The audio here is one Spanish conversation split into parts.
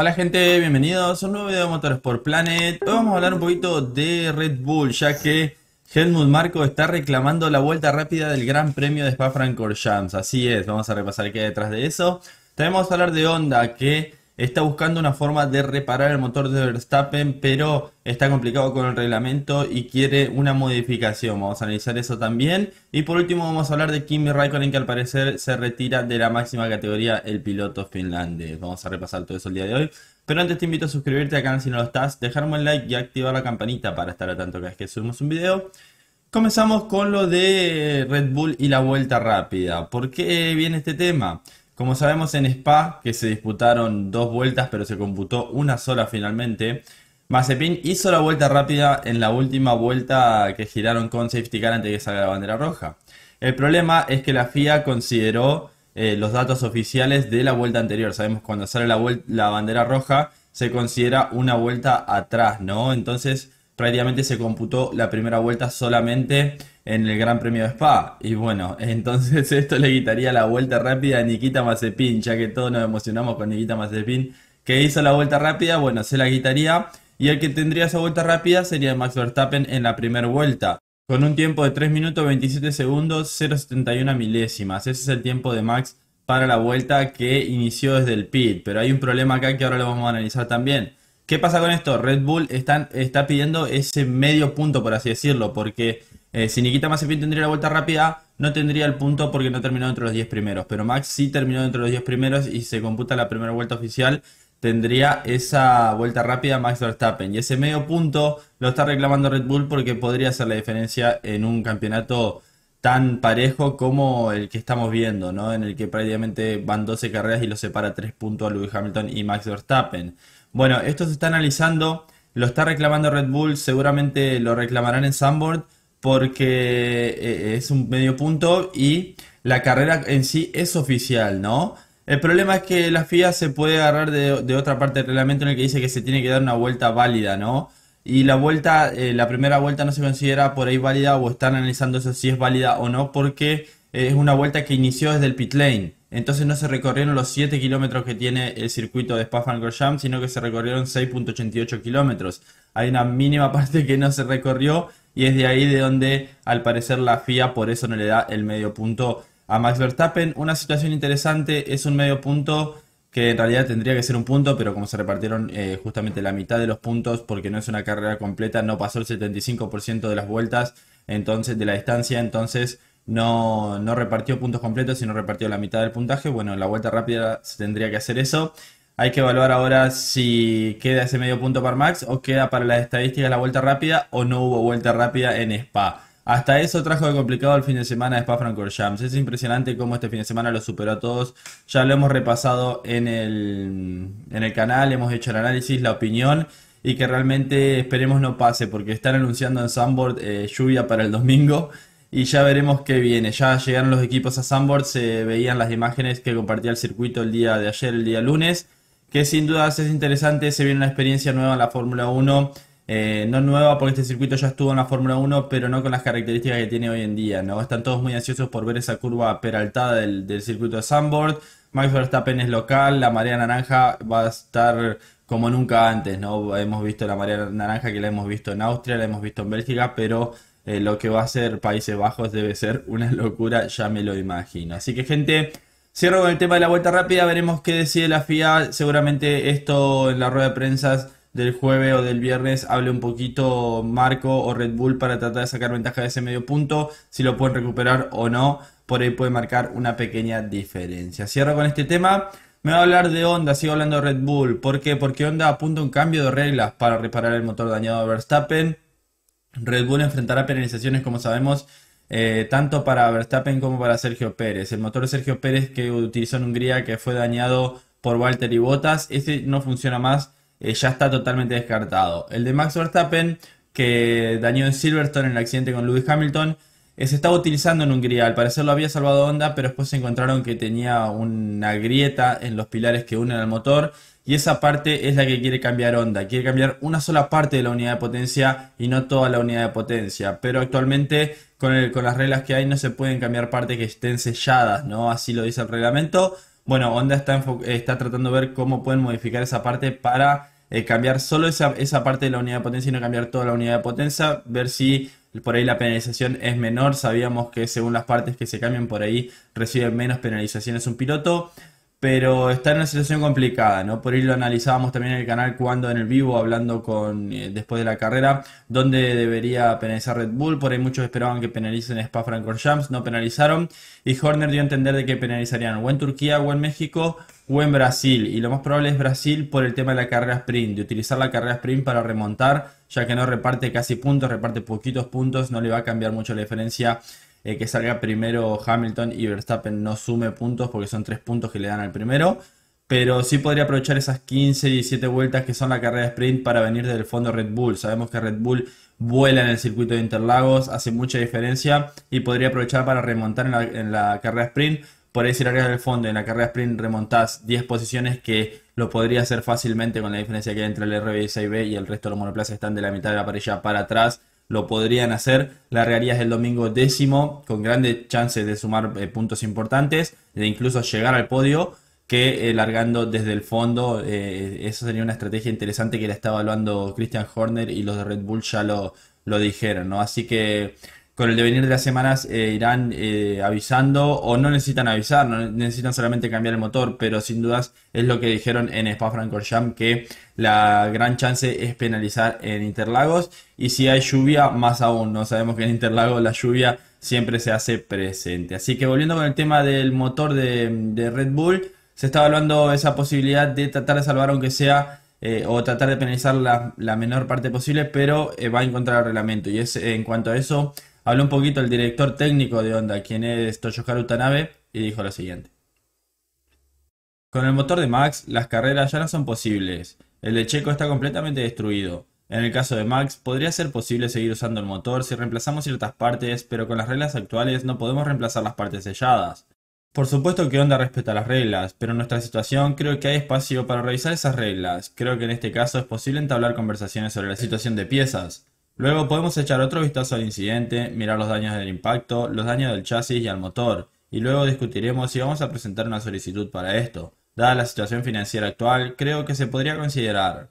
Hola gente, bienvenidos a un nuevo video de Motores por Planet. Hoy vamos a hablar un poquito de Red Bull, ya que Helmut Marco está reclamando la vuelta rápida del Gran Premio de Spa-Francorchamps. Así es, vamos a repasar qué hay detrás de eso. También vamos a hablar de Honda, que está buscando una forma de reparar el motor de Verstappen, pero está complicado con el reglamento y quiere una modificación. Vamos a analizar eso también. Y por último vamos a hablar de Kimi Raikkonen, que al parecer se retira de la máxima categoría el piloto finlandés. Vamos a repasar todo eso el día de hoy. Pero antes te invito a suscribirte al canal si no lo estás, dejarme un like y activar la campanita para estar a tanto cada vez que subimos un video. Comenzamos con lo de Red Bull y la vuelta rápida. ¿Por qué viene este tema? Como sabemos en Spa, que se disputaron dos vueltas pero se computó una sola finalmente, Mazepin hizo la vuelta rápida en la última vuelta que giraron con safety car antes de que salga la bandera roja. El problema es que la FIA consideró eh, los datos oficiales de la vuelta anterior. Sabemos cuando sale la bandera roja se considera una vuelta atrás, ¿no? Entonces prácticamente se computó la primera vuelta solamente en el Gran Premio de Spa. Y bueno, entonces esto le quitaría la vuelta rápida a Nikita Mazepin, ya que todos nos emocionamos con Nikita Mazepin, que hizo la vuelta rápida, bueno, se la quitaría. Y el que tendría esa vuelta rápida sería Max Verstappen en la primera vuelta, con un tiempo de 3 minutos 27 segundos 0.71 milésimas. Ese es el tiempo de Max para la vuelta que inició desde el pit. Pero hay un problema acá que ahora lo vamos a analizar también. ¿Qué pasa con esto? Red Bull está pidiendo ese medio punto, por así decirlo, porque eh, si Nikita Mazepin tendría la vuelta rápida, no tendría el punto porque no terminó entre los 10 primeros. Pero Max sí terminó entre los 10 primeros y se computa la primera vuelta oficial. Tendría esa vuelta rápida Max Verstappen. Y ese medio punto lo está reclamando Red Bull porque podría ser la diferencia en un campeonato tan parejo como el que estamos viendo, ¿no? En el que prácticamente van 12 carreras y lo separa 3 puntos a Louis Hamilton y Max Verstappen. Bueno, esto se está analizando, lo está reclamando Red Bull, seguramente lo reclamarán en Sanborn porque eh, es un medio punto y la carrera en sí es oficial, ¿no? El problema es que la FIA se puede agarrar de, otra parte del reglamento en el que dice que se tiene que dar una vuelta válida, ¿no? Y la vuelta, eh, la primera vuelta no se considera por ahí válida o están analizando eso si es válida o no, porque eh, es una vuelta que inició desde el pit lane. Entonces no se recorrieron los 7 kilómetros que tiene el circuito de Spa-Francorchamps, sino que se recorrieron 6.88 kilómetros. Hay una mínima parte que no se recorrió y es de ahí de donde al parecer la FIA por eso no le da el medio punto a Max Verstappen. Una situación interesante, es un medio punto que en realidad tendría que ser un punto, pero como se repartieron eh, justamente la mitad de los puntos, porque no es una carrera completa, no pasó el 75% de las vueltas, entonces de la distancia, entonces no, no repartió puntos completos, sino repartió la mitad del puntaje. Bueno, en la vuelta rápida se tendría que hacer eso. Hay que evaluar ahora si queda ese medio punto para Max o queda para las estadísticas la vuelta rápida o no hubo vuelta rápida en Spa. Hasta eso trajo de complicado el fin de semana de Spa-Francorchamps. Es impresionante cómo este fin de semana lo superó a todos. Ya lo hemos repasado en el, canal, hemos hecho el análisis, la opinión y que realmente esperemos no pase porque están anunciando en Sunboard eh, lluvia para el domingo y ya veremos qué viene. Ya llegaron los equipos a Sunboard, se veían las imágenes que compartía el circuito el día de ayer, el día lunes que sin dudas es interesante, se viene una experiencia nueva en la Fórmula 1, eh, no nueva porque este circuito ya estuvo en la Fórmula 1, pero no con las características que tiene hoy en día, ¿no? Están todos muy ansiosos por ver esa curva peraltada del, circuito de Sanborn, Max Verstappen es local, la marea naranja va a estar como nunca antes, ¿no? Hemos visto la marea naranja que la hemos visto en Austria, la hemos visto en Bélgica, pero eh, lo que va a ser Países Bajos debe ser una locura, ya me lo imagino. Así que gente, Cierro con el tema de la vuelta rápida, veremos qué decide la FIA. Seguramente esto en la rueda de prensa del jueves o del viernes hable un poquito Marco o Red Bull para tratar de sacar ventaja de ese medio punto, si lo pueden recuperar o no, por ahí puede marcar una pequeña diferencia. Cierro con este tema. Me va a hablar de Honda, sigo hablando de Red Bull. ¿Por qué? Porque Honda apunta un cambio de reglas para reparar el motor dañado de Verstappen. Red Bull enfrentará penalizaciones, como sabemos, eh, tanto para Verstappen como para Sergio Pérez. El motor de Sergio Pérez que utilizó en Hungría, que fue dañado por Walter y Bottas, este no funciona más, eh, ya está totalmente descartado. El de Max Verstappen, que dañó en Silverstone en el accidente con Lewis Hamilton, eh, se estaba utilizando en Hungría. Al parecer lo había salvado Honda, pero después se encontraron que tenía una grieta en los pilares que unen al motor y esa parte es la que quiere cambiar Honda. Quiere cambiar una sola parte de la unidad de potencia y no toda la unidad de potencia. Pero actualmente con, el, con las reglas que hay no se pueden cambiar partes que estén selladas, ¿no? Así lo dice el reglamento. Bueno, Honda está, está tratando de ver cómo pueden modificar esa parte para eh, cambiar solo esa, esa parte de la unidad de potencia y no cambiar toda la unidad de potencia. Ver si por ahí la penalización es menor. Sabíamos que según las partes que se cambian por ahí reciben menos penalizaciones un piloto pero está en una situación complicada, ¿no? Por ahí lo analizábamos también en el canal cuando en el vivo, hablando con eh, después de la carrera, dónde debería penalizar Red Bull, por ahí muchos esperaban que penalicen Spa Francorchamps, no penalizaron, y Horner dio a entender de que penalizarían o en Turquía o en México o en Brasil, y lo más probable es Brasil por el tema de la carrera sprint, de utilizar la carrera sprint para remontar, ya que no reparte casi puntos, reparte poquitos puntos, no le va a cambiar mucho la diferencia eh, que salga primero Hamilton y Verstappen no sume puntos porque son tres puntos que le dan al primero. Pero sí podría aprovechar esas 15, y 17 vueltas que son la carrera de sprint para venir del fondo Red Bull. Sabemos que Red Bull vuela en el circuito de Interlagos, hace mucha diferencia y podría aprovechar para remontar en la, carrera sprint. Por ahí si del fondo en la carrera sprint remontás 10 posiciones que lo podría hacer fácilmente con la diferencia que hay entre el RB 6 b y el resto de los monoplazas están de la mitad de la parrilla para atrás lo podrían hacer. La realidad es el domingo décimo, con grandes chances de sumar eh, puntos importantes, e incluso llegar al podio, que eh, largando desde el fondo. Eh, eso sería una estrategia interesante que la está evaluando Christian Horner y los de Red Bull ya lo, lo dijeron, ¿no? Así que con el devenir de las semanas eh, irán eh, avisando o no necesitan avisar, no necesitan solamente cambiar el motor, pero sin dudas es lo que dijeron en Spa-Francorchamps que la gran chance es penalizar en Interlagos y si hay lluvia más aún, no sabemos que en Interlagos la lluvia siempre se hace presente. Así que volviendo con el tema del motor de, Red Bull, se está hablando esa posibilidad de tratar de salvar aunque sea eh, o tratar de penalizar la, menor parte posible, pero va a encontrar el reglamento. Y es en cuanto a eso, Habló un poquito el director técnico de Honda, quien es Toyoharu Tanabe, y dijo lo siguiente. Con el motor de Max, las carreras ya no son posibles. El de Checo está completamente destruido. En el caso de Max, podría ser posible seguir usando el motor si reemplazamos ciertas partes, pero con las reglas actuales no podemos reemplazar las partes selladas. Por supuesto que Honda respeta las reglas, pero en nuestra situación creo que hay espacio para revisar esas reglas. Creo que en este caso es posible entablar conversaciones sobre la situación de piezas. Luego podemos echar otro vistazo al incidente, mirar los daños del impacto, los daños del chasis y al motor, y luego discutiremos si vamos a presentar una solicitud para esto. Dada la situación financiera actual, creo que se podría considerar.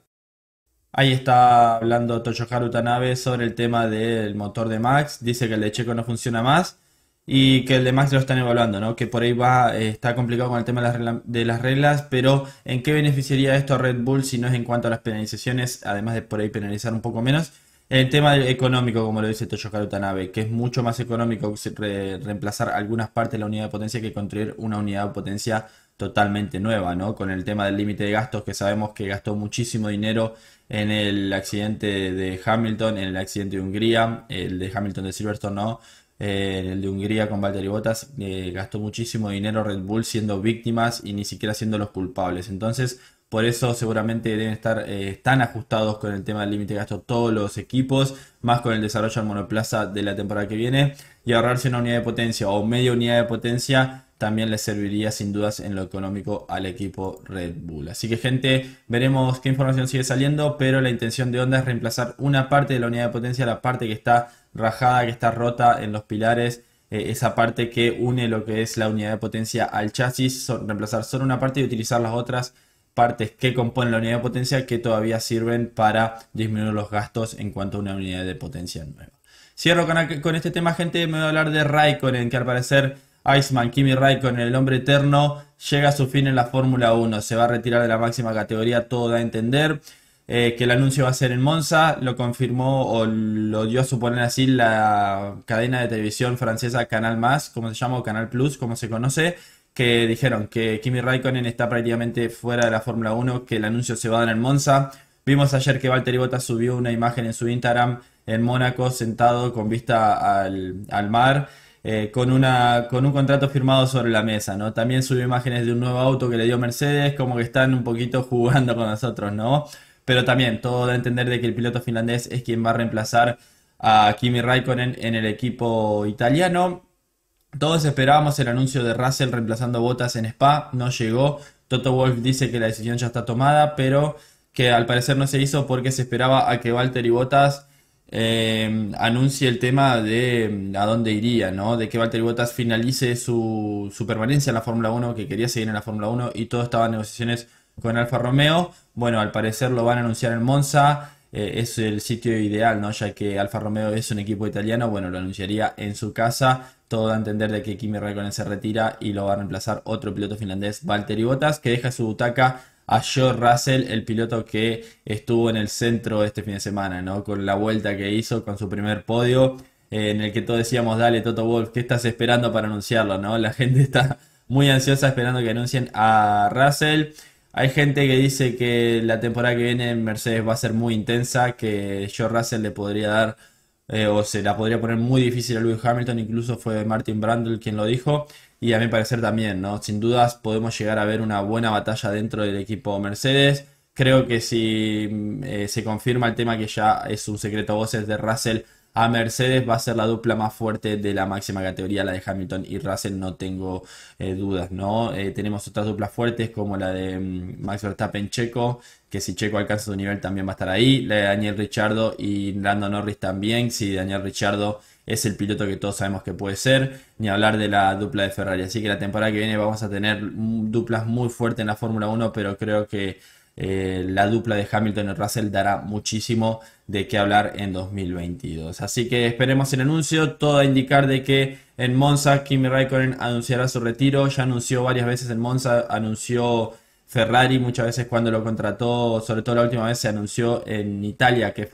Ahí está hablando Toyoharu Tanabe sobre el tema del motor de Max. Dice que el de Checo no funciona más y que el de Max lo están evaluando, ¿no? Que por ahí va, eh, está complicado con el tema de las, reglas, pero ¿en qué beneficiaría esto a Red Bull si no es en cuanto a las penalizaciones, además de por ahí penalizar un poco menos? El tema económico, como lo dice Toyo nave que es mucho más económico reemplazar algunas partes de la unidad de potencia que construir una unidad de potencia totalmente nueva, ¿no? Con el tema del límite de gastos, que sabemos que gastó muchísimo dinero en el accidente de Hamilton, en el accidente de Hungría, el de Hamilton de Silverstone, ¿no? Eh, en el de Hungría con Valtteri Bottas, eh, gastó muchísimo dinero Red Bull siendo víctimas y ni siquiera siendo los culpables. Entonces, por eso seguramente deben estar eh, tan ajustados con el tema del límite de gasto todos los equipos, más con el desarrollo del monoplaza de la temporada que viene. Y ahorrarse una unidad de potencia o media unidad de potencia también les serviría sin dudas en lo económico al equipo Red Bull. Así que gente, veremos qué información sigue saliendo, pero la intención de Honda es reemplazar una parte de la unidad de potencia, la parte que está rajada, que está rota en los pilares eh, esa parte que une lo que es la unidad de potencia al chasis, reemplazar solo una parte y utilizar las otras partes que componen la unidad de potencia que todavía sirven para disminuir los gastos en cuanto a una unidad de potencia nueva. Cierro con, este tema, gente. Me voy a hablar de Raikkonen, que al parecer Iceman, Kimi Raikkonen, el hombre eterno, llega a su fin en la Fórmula 1. Se va a retirar de la máxima categoría, todo da a entender. Eh, que el anuncio va a ser en Monza, lo confirmó o lo dio a suponer así la cadena de televisión francesa Canal Más, como se llama, o Canal Plus, como se conoce que dijeron que Kimi Raikkonen está prácticamente fuera de la Fórmula 1, que el anuncio se va a dar en Monza. Vimos ayer que Valtteri Bottas subió una imagen en su Instagram en Mónaco sentado con vista al, mar. Eh, con, una, con un contrato firmado sobre la mesa, ¿no? También subió imágenes de un nuevo auto que le dio Mercedes, como que están un poquito jugando con nosotros, ¿no? Pero también todo da a entender de que el piloto finlandés es quien va a reemplazar a Kimi Raikkonen en el equipo italiano. Todos esperábamos el anuncio de Russell reemplazando botas en Spa, no llegó. Toto Wolf dice que la decisión ya está tomada, pero que al parecer no se hizo porque se esperaba a que Walter y Botas eh, anuncie el tema de mm, a dónde iría, ¿no? De que y Bottas finalice su, permanencia en la Fórmula 1, que quería seguir en la Fórmula 1 y todo estaba en negociaciones con Alfa Romeo. Bueno, al parecer lo van a anunciar en Monza. Eh, es el sitio ideal, ¿no? Ya que Alfa Romeo es un equipo italiano, bueno, lo anunciaría en su casa todo a entender de que Kimi Raikkonen se retira y lo va a reemplazar otro piloto finlandés, Valtteri Bottas, que deja su butaca a Joe Russell, el piloto que estuvo en el centro este fin de semana, ¿no? Con la vuelta que hizo, con su primer podio, eh, en el que todos decíamos, dale Toto Wolf, ¿qué estás esperando para anunciarlo, no? La gente está muy ansiosa esperando que anuncien a Russell. Hay gente que dice que la temporada que viene en Mercedes va a ser muy intensa, que Joe Russell le podría dar eh, o se la podría poner muy difícil a Lewis Hamilton, incluso fue Martin Brundle quien lo dijo, y a mi parecer también, ¿no? Sin dudas podemos llegar a ver una buena batalla dentro del equipo Mercedes. Creo que si mm, eh, se confirma el tema que ya es un secreto a voces de Russell, a Mercedes va a ser la dupla más fuerte de la máxima categoría, la de Hamilton y Russell, no tengo eh, dudas, ¿no? Eh, tenemos otras duplas fuertes como la de mm, Max Verstappen Checo, que si Checo alcanza su nivel también va a estar ahí, la de Daniel Richardo y Lando Norris también, si Daniel Richardo es el piloto que todos sabemos que puede ser, ni hablar de la dupla de Ferrari. Así que la temporada que viene vamos a tener mm, duplas muy fuertes en la Fórmula 1, pero creo que eh, la dupla de Hamilton y Russell dará muchísimo de qué hablar en 2022. Así que esperemos el anuncio, todo a indicar de que en Monza Kimi Raikkonen anunciará su retiro, ya anunció varias veces en Monza, anunció... Ferrari muchas veces cuando lo contrató, sobre todo la última vez se anunció en Italia que,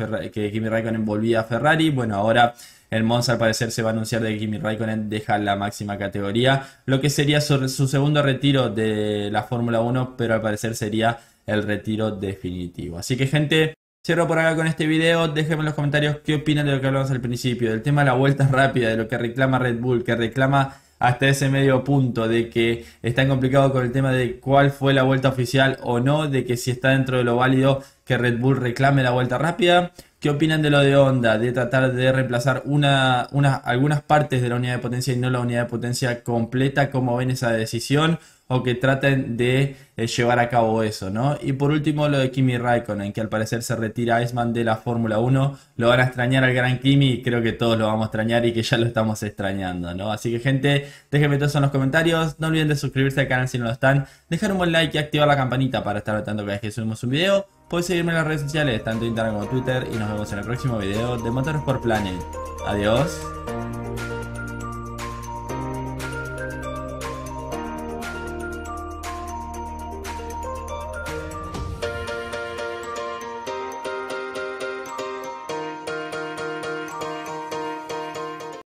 Kimi Raikkonen volvía a Ferrari. Bueno, ahora en Monza al parecer se va a anunciar de que Kimi Raikkonen deja la máxima categoría, lo que sería su segundo retiro de la Fórmula 1, pero al parecer sería el retiro definitivo. Así que gente, cierro por acá con este video. Déjenme en los comentarios qué opinan de lo que hablamos al principio, del tema de la vuelta rápida, de lo que reclama Red Bull, que reclama hasta ese medio punto de que está complicado con el tema de cuál fue la vuelta oficial o no, de que si está dentro de lo válido que Red Bull reclame la vuelta rápida. ¿Qué opinan de lo de onda, De tratar de reemplazar una, algunas partes de la unidad de potencia y no la unidad de potencia completa. ¿Cómo ven esa decisión? o que traten de eh, llevar a cabo eso, ¿no? Y por último lo de Kimi Raikkonen, que al parecer se retira Iceman de la Fórmula 1, lo van a extrañar al gran Kimi y creo que todos lo vamos a extrañar y que ya lo estamos extrañando, ¿no? Así que gente, déjenme todos en los comentarios, no olviden de suscribirse al canal si no lo están, dejar un buen like y activar la campanita para estar notando cada vez que subimos un video, pueden seguirme en las redes sociales, tanto Instagram como Twitter, y nos vemos en el próximo video de por Planet. Adiós.